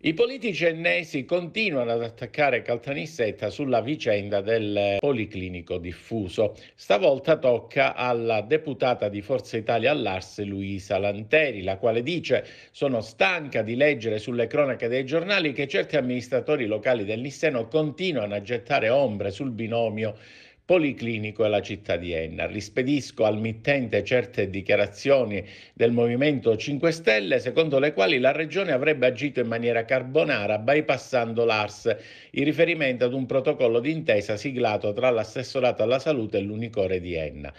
I politici ennesi continuano ad attaccare Caltanissetta sulla vicenda del policlinico diffuso. Stavolta tocca alla deputata di Forza Italia all'Arse Luisa Lanteri, la quale dice sono stanca di leggere sulle cronache dei giornali che certi amministratori locali del Nisseno continuano a gettare ombre sul binomio Policlinico e la città di Enna. Rispedisco al mittente certe dichiarazioni del Movimento 5 Stelle secondo le quali la Regione avrebbe agito in maniera carbonara bypassando l'ARS in riferimento ad un protocollo d'intesa siglato tra l'assessorato alla salute e l'Unicore di Enna.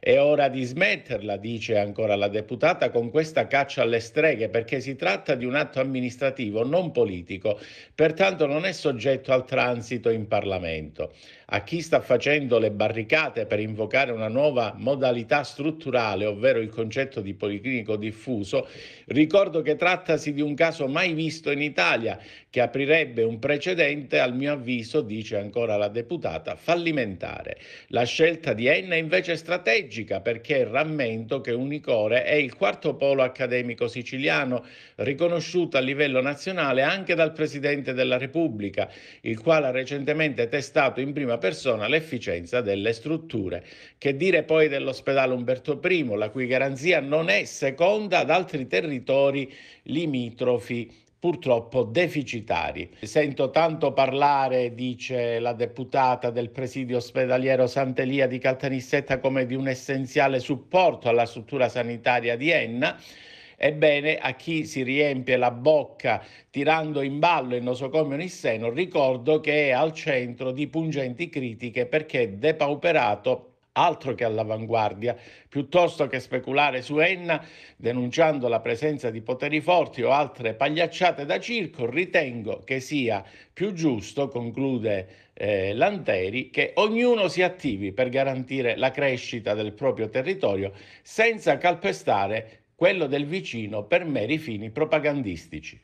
È ora di smetterla, dice ancora la deputata, con questa caccia alle streghe perché si tratta di un atto amministrativo, non politico, pertanto non è soggetto al transito in Parlamento. A chi sta facendo le barricate per invocare una nuova modalità strutturale, ovvero il concetto di policlinico diffuso, ricordo che trattasi di un caso mai visto in Italia, che aprirebbe un precedente, al mio avviso, dice ancora la deputata, fallimentare. La scelta di Enna è invece strategica perché rammento che Unicore è il quarto polo accademico siciliano riconosciuto a livello nazionale anche dal Presidente della Repubblica, il quale ha recentemente testato in prima persona l'efficienza efficienza delle strutture. Che dire poi dell'ospedale Umberto I, la cui garanzia non è seconda ad altri territori limitrofi purtroppo deficitari. Sento tanto parlare, dice la deputata del presidio ospedaliero Sant'Elia di Caltanissetta, come di un essenziale supporto alla struttura sanitaria di Enna. Ebbene, a chi si riempie la bocca tirando in ballo il nosocomio Nisseno, ricordo che è al centro di pungenti critiche perché depauperato altro che all'avanguardia, piuttosto che speculare su Enna, denunciando la presenza di poteri forti o altre pagliacciate da circo, ritengo che sia più giusto, conclude eh, Lanteri, che ognuno si attivi per garantire la crescita del proprio territorio senza calpestare quello del vicino per meri fini propagandistici.